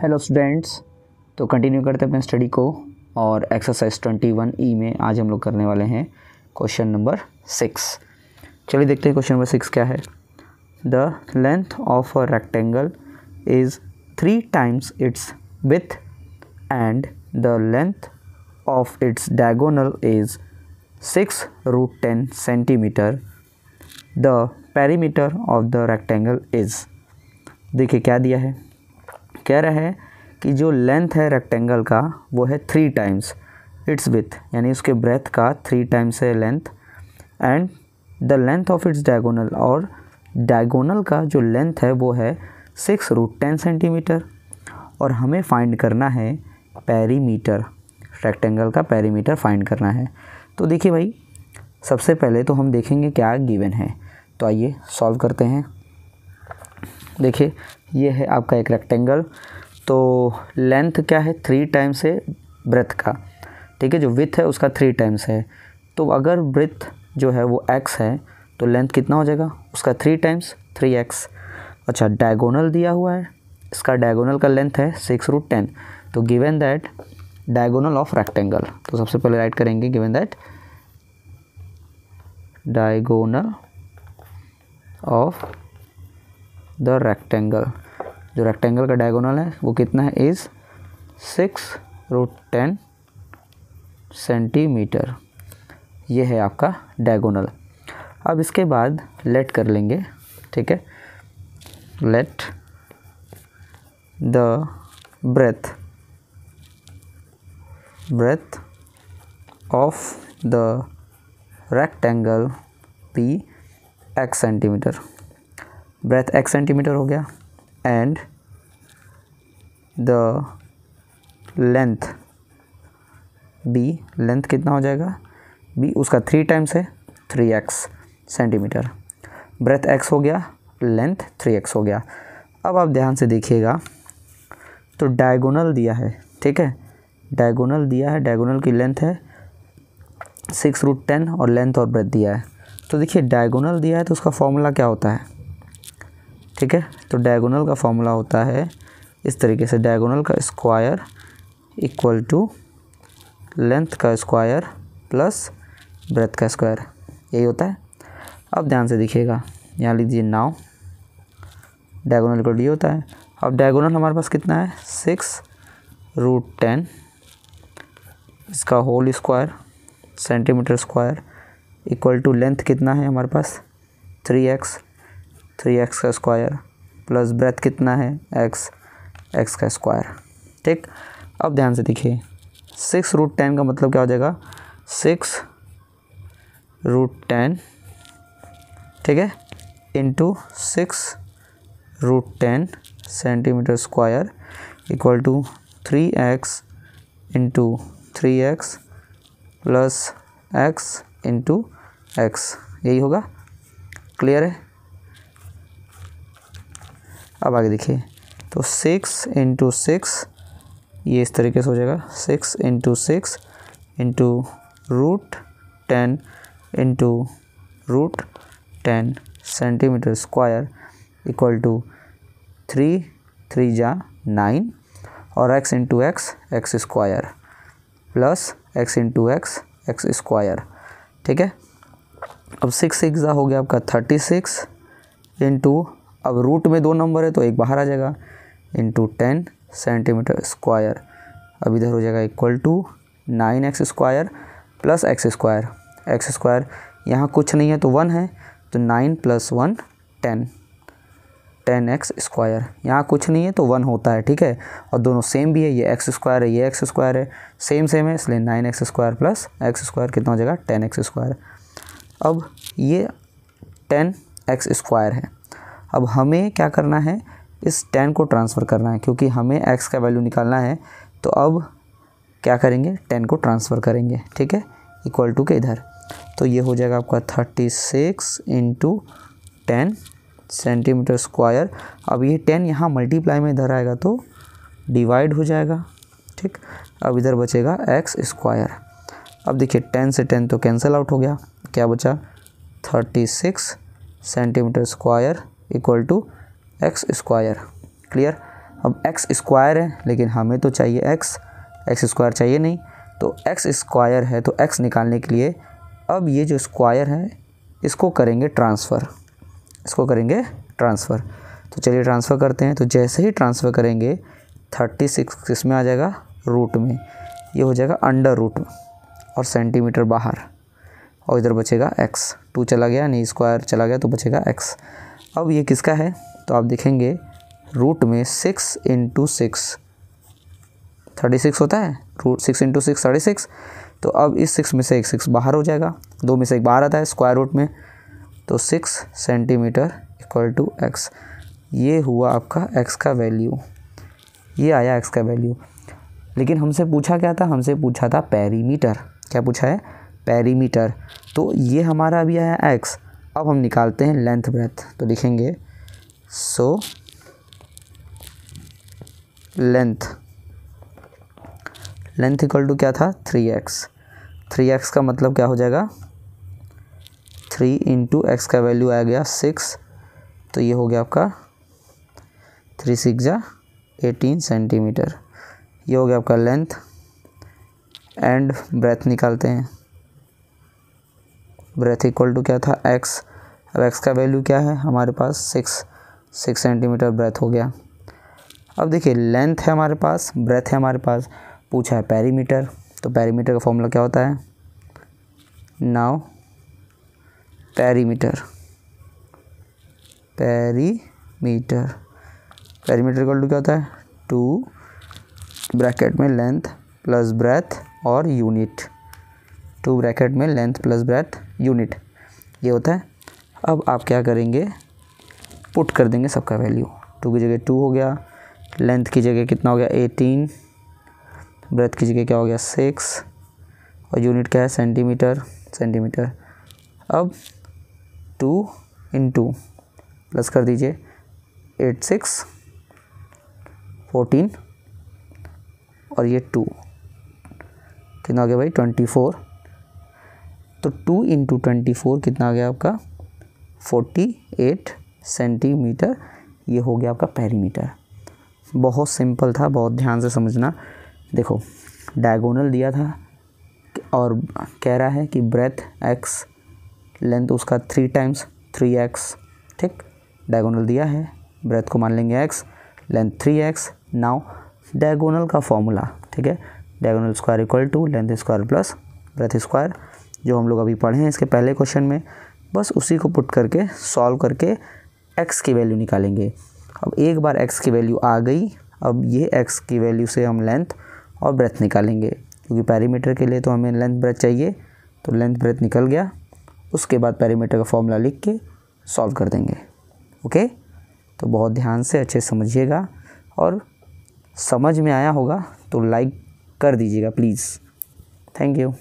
hello students तो continue करते हैं अपने स्टडी को और एक्सरसाइज ट्वेंटी वन ई में आज हम लोग करने वाले हैं क्वेश्चन नंबर सिक्स चलिए देखते हैं क्वेश्चन नंबर सिक्स क्या है the length of a rectangle is three times its width and the length of its diagonal is six root ten centimetre the perimeter of the rectangle is देखिए क्या दिया है कह रहे है कि जो लेंथ है रेक्टेंगल का वो है थ्री टाइम्स इट्स विथ यानी उसके ब्रेथ का थ्री टाइम्स है length and the length of its diagonal और डायगोनल का जो लेंथ है वो है सिक्स रूट टेन सेंटीमीटर और हमें फाइंड करना है पैरीमीटर रेक्टेंगल का पैरीमीटर फाइंड करना है तो देखिए भाई सबसे पहले तो हम देखेंगे क्या गिवन है तो आइए सॉल्व करते हैं देखिए ये है आपका एक रेक्टेंगल तो लेंथ क्या है थ्री टाइम्स है ब्रेथ का ठीक है जो विथ है उसका थ्री टाइम्स है तो अगर ब्रेथ जो है वो एक्स है तो लेंथ कितना हो जाएगा उसका थ्री टाइम्स थ्री एक्स अच्छा डायगोनल दिया हुआ है इसका डायगोनल का लेंथ है सिक्स रूट टेन तो given that diagonal of rectangle तो सबसे पहले राइट करेंगे given that diagonal of the rectangle जो रेक्टेंगल का डायगोनल है वो कितना है is six root ten centimetre ये है आपका डायगोनल अब इसके बाद लेट कर लेंगे ठीक है let the breadth breadth of the rectangle be x centimetre breadth एक सेंटीमीटर हो गया and the length be length कितना हो जाएगा बी उसका थ्री टाइम्स है three x centimetre breadth x हो गया लेंथ थ्री एक्स हो गया अब आप ध्यान से देखिएगा तो डायगोनल दिया है ठीक है डायगोनल दिया है डायगोनल की लेंथ है सिक्स रूट टेन और लेंथ और ब्रेथ दिया है तो देखिए डायगोनल दिया है तो उसका फॉर्मूला क्या होता है ठीक है तो डायगोनल का फॉर्मूला होता है इस तरीके से डायगोनल का स्क्वायर इक्वल टू लेंथ का स्क्वायर प्लस ब्रेथ का स्क्वायर यही होता है अब ध्यान से दिखिएगा यहाँ लिख दीजिए नाव डायगोनल इक्वल डी होता है अब डायगोनल हमारे पास कितना है सिक्स रूट टेन इसका whole square centimetre square equal to length कितना है हमारे पास थ्री एक्स थ्री एक्स का स्क्वायर प्लस ब्रेथ कितना है एक्स एक्स का स्क्वायर ठीक अब ध्यान से देखिए सिक्स रूट टेन का मतलब क्या हो जाएगा सिक्स रूट टेन ठीक है into six root ten centimetre square equal to three x into three x plus x into x यही होगा क्लियर है अब आगे देखिए तो सिक्स इंटू सिक्स ये इस तरीके से हो जाएगा six into six into root ten into root ten centimetre square equal to three three जा नाइन और x into x x square plus x into x x square ठीक है अब सिक्स सिक्स हो गया आपका थर्टी सिक्स इंटू अब root में दो नंबर है तो एक बाहर आ जाएगा इंटू टेन सेंटीमीटर स्क्वायर अब इधर हो जाएगा equal to nine x square plus x square x square यहाँ कुछ नहीं है तो वन है तो nine plus one ten ten x square यहाँ कुछ नहीं है तो वन होता है ठीक है और दोनों सेम भी है ये एक्स स्क्वायर है ये एक्स स्क्वायर है सेम सेम है इसलिए nine x square plus x square कितना हो जाएगा टेन एक्स स्क्वायर अब ये टेन एक्स स्क्वायर है अब हमें क्या करना है इस टेन को ट्रांसफ़र करना है क्योंकि हमें एक्स का वैल्यू निकालना है तो अब क्या करेंगे टेन को ट्रांसफ़र करेंगे ठीक है इक्वल टू के इधर तो ये हो जाएगा आपका thirty six into ten centimetre square अब ये टेन यहाँ मल्टीप्लाई में इधर आएगा तो डिवाइड हो जाएगा ठीक अब इधर बचेगा एक्स स्क्वायर अब देखिए टेन से टेन तो कैंसिल आउट हो गया क्या बचा thirty six centimetre square equal to x square clear अब एक्स स्क्वायर है लेकिन हमें तो चाहिए एक्स एक्स स्क्वायर चाहिए नहीं तो एक्स स्क्वायर है तो एक्स निकालने के लिए अब ये जो स्क्वायर है इसको करेंगे ट्रांसफ़र इसको करेंगे ट्रांसफ़र तो चलिए ट्रांसफ़र करते हैं तो जैसे ही ट्रांसफ़र करेंगे थर्टी सिक्स इसमें आ जाएगा रूट में ये हो जाएगा अंडर रूट और सेंटीमीटर बाहर और इधर बचेगा एक्स टू चला गया नहीं स्क्वायर चला गया तो बचेगा एक्स अब ये किसका है तो आप देखेंगे रूट में six into six thirty six होता है root six into six thirty six तो अब इस सिक्स में से एक सिक्स बाहर हो जाएगा दो में से एक बाहर आता है स्क्वायर रूट में तो six centimetre equal to x ये हुआ आपका एक्स का वैल्यू ये आया एक्स का वैल्यू लेकिन हमसे पूछा क्या था हमसे पूछा था पैरीमीटर क्या पूछा है पैरीमीटर तो ये हमारा अभी आया एक्स अब हम निकालते हैं लेंथ ब्रेथ तो लिखेंगे so length length equal to क्या था थ्री एक्स थ्री एक्स का मतलब क्या हो जाएगा थ्री इंटू एक्स का वैल्यू आ गया सिक्स तो ये हो गया आपका थ्री सिक्स जा एटीन सेंटीमीटर ये हो गया आपका लेंथ एंड ब्रेथ निकालते हैं ब्रेथ इक्वल टू क्या था एक्स अब एक्स का वैल्यू क्या है हमारे पास सिक्स सिक्स सेंटीमीटर ब्रेथ हो गया अब देखिए लेंथ है हमारे पास ब्रेथ है हमारे पास पूछा है पैरीमीटर तो पैरीमीटर का फॉर्मूला क्या होता है now perimeter perimeter perimeter two क्या होता है टू ब्रैकेट में लेंथ प्लस ब्रेथ और यूनिट टू ब्रैकेट में लेंथ प्लस ब्रेथ यूनिट ये होता है अब आप क्या करेंगे पुट कर देंगे सबका वैल्यू टू की जगह टू हो गया लेंथ की जगह कितना हो गया एटीन ब्रेथ की जगह क्या हो गया सिक्स और यूनिट क्या है सेंटीमीटर सेंटीमीटर अब टू इन टू प्लस कर दीजिए एट सिक्स फोर्टीन और ये टू कितना हो गया भाई ट्वेंटी फोर तो टू इंटू ट्वेंटी फोर कितना आ गया आपका फोर्टी एट सेंटीमीटर ये हो गया आपका पैरीमीटर बहुत सिंपल था बहुत ध्यान से समझना देखो डायगोनल दिया था और कह रहा है कि ब्रेथ एक्स लेंथ उसका थ्री टाइम्स थ्री एक्स ठीक डायगोनल दिया है ब्रेथ को मान लेंगे x length three x now diagonal का फॉर्मूला ठीक है diagonal square equal to length square plus breadth square जो हम लोग अभी पढ़े हैं इसके पहले क्वेश्चन में बस उसी को पुट करके सॉल्व करके एक्स की वैल्यू निकालेंगे अब एक बार एक्स की वैल्यू आ गई अब ये एक्स की वैल्यू से हम लेंथ और ब्रेथ निकालेंगे क्योंकि पैरीमीटर के लिए तो हमें लेंथ ब्रेथ चाहिए तो लेंथ ब्रेथ निकल गया उसके बाद पैरीमीटर का फॉर्मूला लिख के सॉल्व कर देंगे ओके तो बहुत ध्यान से अच्छे समझिएगा और समझ में आया होगा तो लाइक कर दीजिएगा प्लीज़ थैंक यू